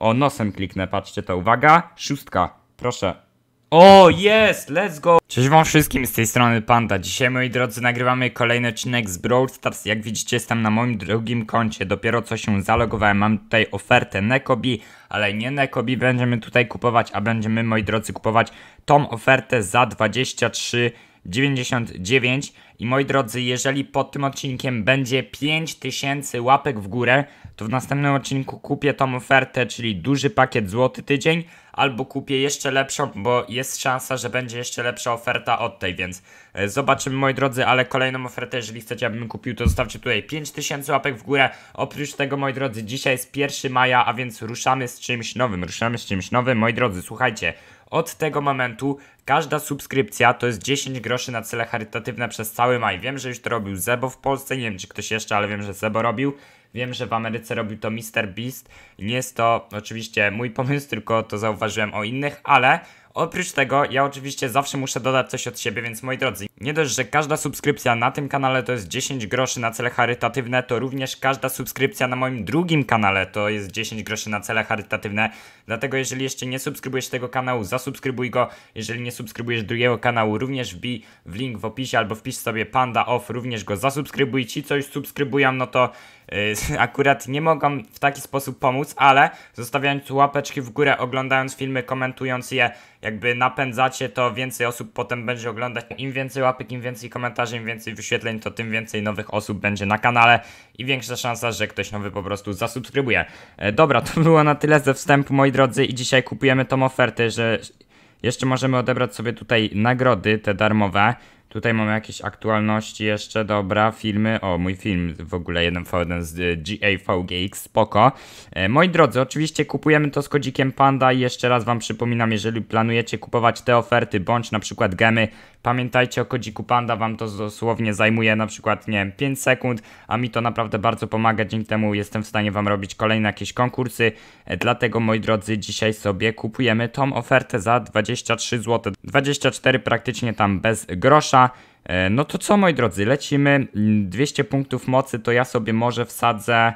O, nosem kliknę, patrzcie to. Uwaga, szóstka, proszę. O, jest, let's go! Cześć wam wszystkim, z tej strony Panda. Dzisiaj, moi drodzy, nagrywamy kolejny odcinek z Brawl Stars. Jak widzicie, jestem na moim drugim koncie. Dopiero co się zalogowałem, mam tutaj ofertę Nekobi, ale nie Nekobi będziemy tutaj kupować, a będziemy, moi drodzy, kupować tą ofertę za 23 99. I moi drodzy, jeżeli pod tym odcinkiem będzie 5000 łapek w górę, to w następnym odcinku kupię tą ofertę, czyli duży pakiet złoty tydzień, albo kupię jeszcze lepszą, bo jest szansa, że będzie jeszcze lepsza oferta od tej, więc e, zobaczymy moi drodzy, ale kolejną ofertę, jeżeli chcecie, abym kupił, to zostawcie tutaj 5000 łapek w górę. Oprócz tego, moi drodzy, dzisiaj jest 1 maja, a więc ruszamy z czymś nowym, ruszamy z czymś nowym, moi drodzy, słuchajcie. Od tego momentu każda subskrypcja to jest 10 groszy na cele charytatywne przez cały maj. Wiem, że już to robił Zebo w Polsce, nie wiem czy ktoś jeszcze, ale wiem, że Zebo robił. Wiem, że w Ameryce robił to Mr. Beast. Nie jest to oczywiście mój pomysł, tylko to zauważyłem o innych, ale oprócz tego ja oczywiście zawsze muszę dodać coś od siebie, więc moi drodzy, nie dość, że każda subskrypcja na tym kanale to jest 10 groszy na cele charytatywne, to również każda subskrypcja na moim drugim kanale to jest 10 groszy na cele charytatywne. Dlatego jeżeli jeszcze nie subskrybujesz tego kanału, zasubskrybuj go. Jeżeli nie subskrybujesz drugiego kanału, również wbij w link w opisie albo wpisz sobie Panda Off, również go zasubskrybuj. Ci co już subskrybują, no to yy, akurat nie mogą w taki sposób pomóc, ale zostawiając łapeczki w górę, oglądając filmy, komentując je, jakby napędzacie to więcej osób potem będzie oglądać. Im więcej łapek, im więcej komentarzy, im więcej wyświetleń, to tym więcej nowych osób będzie na kanale i większa szansa, że ktoś nowy po prostu zasubskrybuje. E, dobra, to było na tyle ze wstępu, moi drodzy, i dzisiaj kupujemy tą ofertę, że jeszcze możemy odebrać sobie tutaj nagrody, te darmowe. Tutaj mamy jakieś aktualności jeszcze, dobra, filmy, o mój film w ogóle 1v1 z e, GAVGX, spoko. E, moi drodzy, oczywiście kupujemy to z kodzikiem Panda i jeszcze raz wam przypominam, jeżeli planujecie kupować te oferty bądź na przykład gemy, Pamiętajcie o kodziku Panda, wam to dosłownie zajmuje na przykład, nie wiem, 5 sekund, a mi to naprawdę bardzo pomaga, dzięki temu jestem w stanie wam robić kolejne jakieś konkursy, e, dlatego moi drodzy, dzisiaj sobie kupujemy tą ofertę za 23 zł, 24 praktycznie tam bez grosza, e, no to co moi drodzy, lecimy, 200 mm, punktów mocy to ja sobie może wsadzę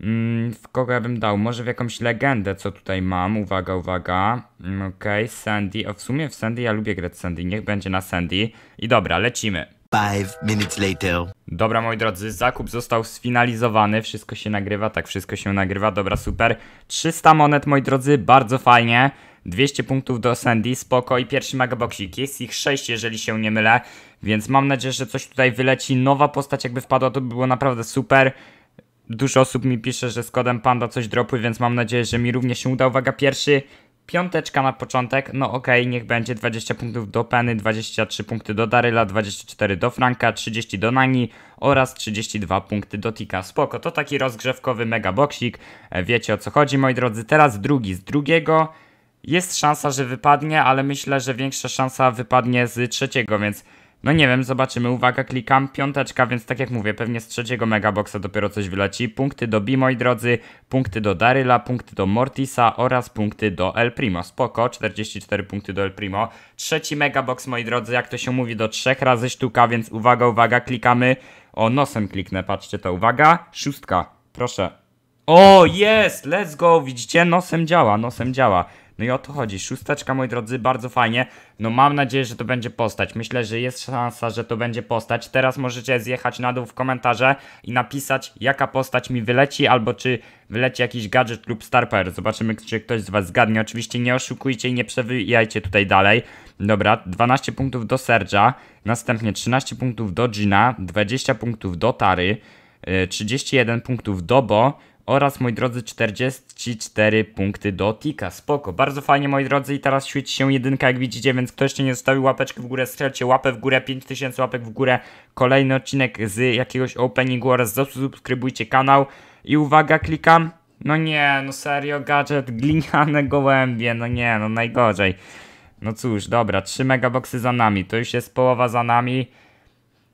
Mm, w kogo bym dał? Może w jakąś legendę, co tutaj mam. Uwaga, uwaga. Mm, okej, okay, Sandy. O, w sumie w Sandy ja lubię grać Sandy. Niech będzie na Sandy. I dobra, lecimy. Five minutes later. Dobra, moi drodzy, zakup został sfinalizowany. Wszystko się nagrywa, tak, wszystko się nagrywa. Dobra, super. 300 monet, moi drodzy, bardzo fajnie. 200 punktów do Sandy, spoko i pierwszy magaboksik. Jest ich 6, jeżeli się nie mylę, więc mam nadzieję, że coś tutaj wyleci. Nowa postać jakby wpadła, to by było naprawdę super. Dużo osób mi pisze, że z kodem Panda coś dropły, więc mam nadzieję, że mi również się uda. Uwaga, pierwszy Piąteczka na początek, no okej, okay, niech będzie 20 punktów do Penny, 23 punkty do Daryla, 24 do Franka, 30 do Nani oraz 32 punkty do Tika. Spoko, to taki rozgrzewkowy mega boksik, e, wiecie o co chodzi moi drodzy. Teraz drugi, z drugiego jest szansa, że wypadnie, ale myślę, że większa szansa wypadnie z trzeciego, więc no nie wiem, zobaczymy. Uwaga, klikam. Piąteczka, więc tak jak mówię, pewnie z trzeciego megaboxa dopiero coś wyleci. Punkty do B, moi drodzy, punkty do Daryla, punkty do Mortisa oraz punkty do El Primo. Spoko, 44 punkty do El Primo. Trzeci megabox, moi drodzy, jak to się mówi, do trzech razy sztuka, więc uwaga, uwaga, klikamy. O, nosem kliknę, patrzcie to, uwaga. Szóstka, proszę. O, jest, let's go, widzicie, nosem działa, nosem działa. No i o to chodzi. Szósteczka, moi drodzy, bardzo fajnie. No mam nadzieję, że to będzie postać. Myślę, że jest szansa, że to będzie postać. Teraz możecie zjechać na dół w komentarze i napisać, jaka postać mi wyleci, albo czy wyleci jakiś gadżet lub starper. Zobaczymy, czy ktoś z was zgadnie. Oczywiście nie oszukujcie i nie przewijajcie tutaj dalej. Dobra, 12 punktów do Serge'a, następnie 13 punktów do Gina, 20 punktów do Tary, 31 y, punktów do Bo, oraz moi drodzy 44 punkty do tika. Spoko, bardzo fajnie moi drodzy i teraz świeci się jedynka jak widzicie, więc jeszcze nie zostawił łapeczki w górę, strzelcie łapę w górę, 5000 łapek w górę. Kolejny odcinek z jakiegoś openingu oraz zasubskrybujcie kanał. I uwaga, klikam. No nie, no serio, gadżet, gliniane gołębie, no nie, no najgorzej. No cóż, dobra, 3 megaboksy za nami, to już jest połowa za nami.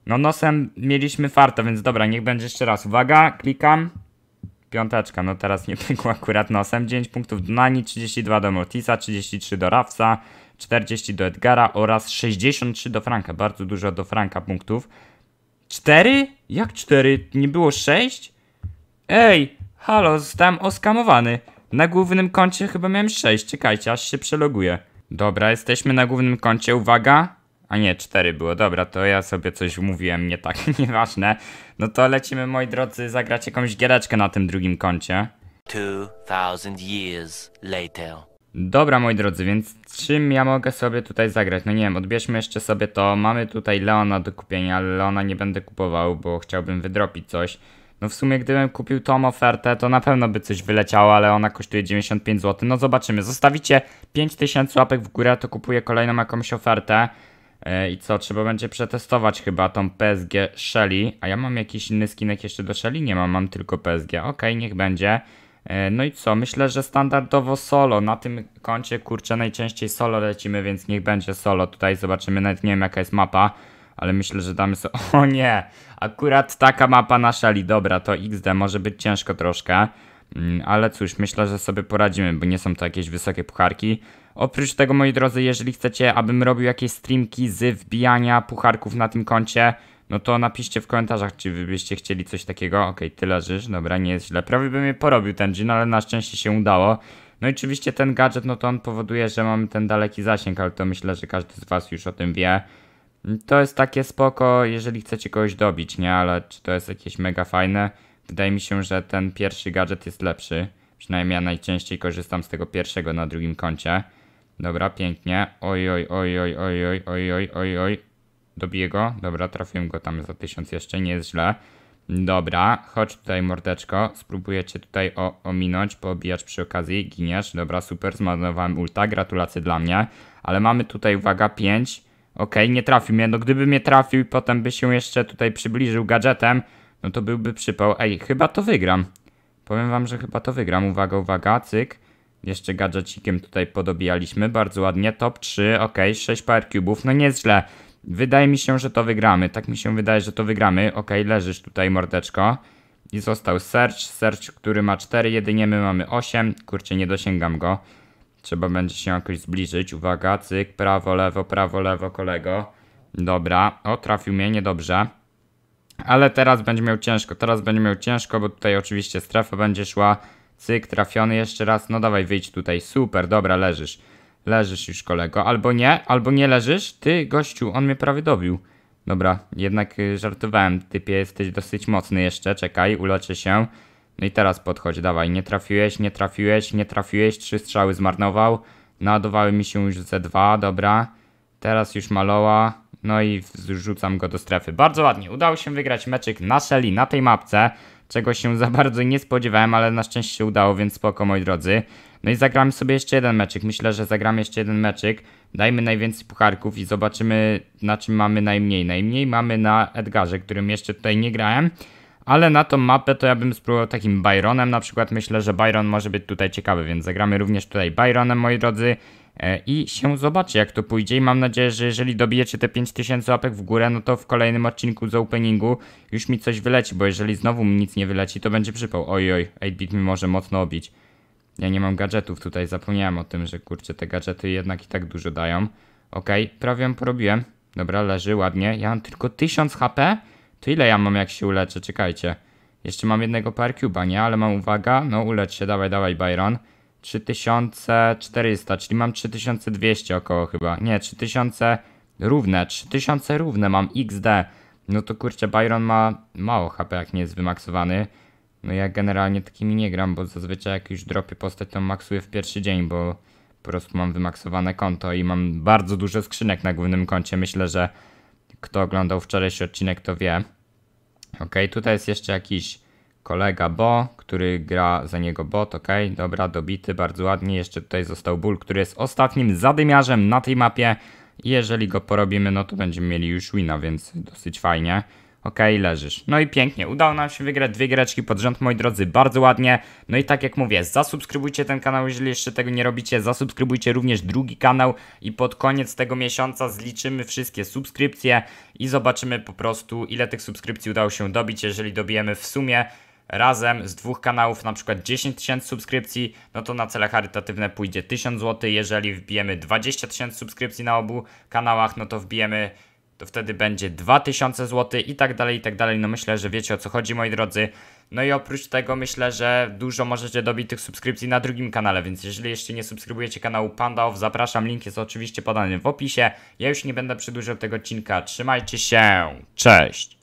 No nosem mieliśmy farto więc dobra, niech będzie jeszcze raz. Uwaga, klikam. Piąteczka, no teraz nie pykło akurat nosem. 9 punktów do Nani, 32 do Mortisa, 33 do Rafsa, 40 do Edgara oraz 63 do Franka. Bardzo dużo do Franka punktów. 4? Jak 4? Nie było 6? Ej, halo, zostałem oskamowany. Na głównym koncie chyba miałem 6. Czekajcie, aż się przeloguję. Dobra, jesteśmy na głównym koncie. Uwaga. A nie, cztery było, dobra, to ja sobie coś mówiłem, nie tak, nieważne. No to lecimy, moi drodzy, zagrać jakąś giereczkę na tym drugim koncie. 2000 years later. Dobra, moi drodzy, więc czym ja mogę sobie tutaj zagrać? No nie wiem, odbierzmy jeszcze sobie to. Mamy tutaj Leona do kupienia, ale Leona nie będę kupował, bo chciałbym wydropić coś. No w sumie gdybym kupił tą ofertę, to na pewno by coś wyleciało, ale ona kosztuje 95 zł. No zobaczymy, zostawicie 5000 łapek w górę, to kupuję kolejną jakąś ofertę. E, I co, trzeba będzie przetestować chyba tą PSG Shelly. A ja mam jakiś inny skinek jeszcze do Shelly? Nie mam, mam tylko PSG. Ok, niech będzie. E, no i co, myślę, że standardowo solo. Na tym koncie, kurczę, najczęściej solo lecimy, więc niech będzie solo. Tutaj zobaczymy, nawet nie wiem jaka jest mapa, ale myślę, że damy sobie... O nie, akurat taka mapa na Shelly. Dobra, to XD, może być ciężko troszkę. Mm, ale cóż, myślę, że sobie poradzimy, bo nie są to jakieś wysokie pucharki. Oprócz tego, moi drodzy, jeżeli chcecie, abym robił jakieś streamki z wbijania pucharków na tym koncie, no to napiszcie w komentarzach, czy wy byście chcieli coś takiego. Okej, okay, tyle żyż, dobra, nie jest źle. Prawie bym je porobił ten dżin, ale na szczęście się udało. No i oczywiście ten gadżet, no to on powoduje, że mamy ten daleki zasięg, ale to myślę, że każdy z was już o tym wie. To jest takie spoko, jeżeli chcecie kogoś dobić, nie? Ale czy to jest jakieś mega fajne? Wydaje mi się, że ten pierwszy gadżet jest lepszy. Przynajmniej ja najczęściej korzystam z tego pierwszego na drugim koncie. Dobra, pięknie. Oj, oj, oj, oj, oj, oj, oj, oj, oj, oj. Dobiję go? Dobra, trafiłem go tam za tysiąc jeszcze, nie jest źle. Dobra, chodź tutaj mordeczko, spróbuję cię tutaj o, ominąć, poobijać przy okazji, giniesz, dobra, super, zmarnowałem ulta, gratulacje dla mnie, ale mamy tutaj, uwaga, 5, okej, okay, nie trafił mnie, no gdyby mnie trafił i potem by się jeszcze tutaj przybliżył gadżetem, no to byłby przypał, ej, chyba to wygram, powiem wam, że chyba to wygram, uwaga, uwaga, cyk, jeszcze gadżecikiem tutaj podobijaliśmy. Bardzo ładnie. Top 3, ok, 6 par cubów. No nie źle. Wydaje mi się, że to wygramy. Tak mi się wydaje, że to wygramy. Ok, leżysz tutaj mordeczko. I został Search. Search, który ma 4, jedynie my mamy 8. Kurczę, nie dosięgam go. Trzeba będzie się jakoś zbliżyć. Uwaga, cyk, prawo, lewo, prawo, lewo, kolego. Dobra, o, trafił mnie niedobrze. Ale teraz będzie miał ciężko, teraz będzie miał ciężko, bo tutaj oczywiście strefa będzie szła Cyk, trafiony jeszcze raz. No dawaj, wyjdź tutaj. Super, dobra, leżysz. Leżysz już, kolego. Albo nie, albo nie leżysz. Ty, gościu, on mnie prawie dobił. Dobra, jednak y, żartowałem. Typie, jesteś dosyć mocny jeszcze. Czekaj, uleczę się. No i teraz podchodź, dawaj. Nie trafiłeś, nie trafiłeś, nie trafiłeś. Trzy strzały zmarnował. Nadowały mi się już ze dwa, dobra. Teraz już maloła. No i zrzucam go do strefy. Bardzo ładnie. Udało się wygrać meczyk na Shelly na tej mapce czego się za bardzo nie spodziewałem, ale na szczęście się udało, więc spoko moi drodzy. No i zagramy sobie jeszcze jeden meczyk, myślę, że zagramy jeszcze jeden meczyk, dajmy najwięcej pucharków i zobaczymy na czym mamy najmniej. Najmniej mamy na Edgarze, którym jeszcze tutaj nie grałem, ale na tą mapę to ja bym spróbował takim Byronem na przykład, myślę, że Byron może być tutaj ciekawy, więc zagramy również tutaj Byronem moi drodzy. E, i się zobaczy jak to pójdzie i mam nadzieję, że jeżeli dobijecie te 5000 łapek w górę, no to w kolejnym odcinku z openingu już mi coś wyleci, bo jeżeli znowu mi nic nie wyleci, to będzie przypał. Oj, oj, 8-bit mi może mocno obić. Ja nie mam gadżetów tutaj, zapomniałem o tym, że kurczę, te gadżety jednak i tak dużo dają. Okej, okay, prawie ją porobiłem. Dobra, leży ładnie. Ja mam tylko 1000 HP? To ile ja mam jak się uleczę? Czekajcie. Jeszcze mam jednego Parcuba, nie? Ale mam uwaga. No ulecz się, dawaj, dawaj, Byron. 3400, czyli mam 3200 około chyba. Nie, 3000 równe, 3000 równe mam XD. No to kurczę, Byron ma mało HP, jak nie jest wymaksowany. No ja generalnie takimi nie gram, bo zazwyczaj jak już dropię postać, to maksuję w pierwszy dzień, bo po prostu mam wymaksowane konto i mam bardzo dużo skrzynek na głównym koncie. Myślę, że kto oglądał wczorajszy odcinek, to wie. Ok, tutaj jest jeszcze jakiś kolega Bo, który gra za niego bot, ok, dobra, dobity, bardzo ładnie, jeszcze tutaj został ból, który jest ostatnim zadymiarzem na tej mapie, jeżeli go porobimy, no to będziemy mieli już wina, więc dosyć fajnie. OK, leżysz. No i pięknie, udało nam się wygrać dwie greczki pod rząd, moi drodzy, bardzo ładnie. No i tak jak mówię, zasubskrybujcie ten kanał, jeżeli jeszcze tego nie robicie, zasubskrybujcie również drugi kanał i pod koniec tego miesiąca zliczymy wszystkie subskrypcje i zobaczymy po prostu ile tych subskrypcji udało się dobić, jeżeli dobijemy w sumie razem z dwóch kanałów na przykład 10 tysięcy subskrypcji, no to na cele charytatywne pójdzie 1000 zł. Jeżeli wbijemy 20 tysięcy subskrypcji na obu kanałach, no to wbijemy to wtedy będzie 2000 zł i tak dalej, i tak dalej. No myślę, że wiecie o co chodzi, moi drodzy. No i oprócz tego myślę, że dużo możecie dobić tych subskrypcji na drugim kanale, więc jeżeli jeszcze nie subskrybujecie kanału PandaOff, zapraszam, link jest oczywiście podany w opisie. Ja już nie będę przedłużał tego odcinka, trzymajcie się, cześć!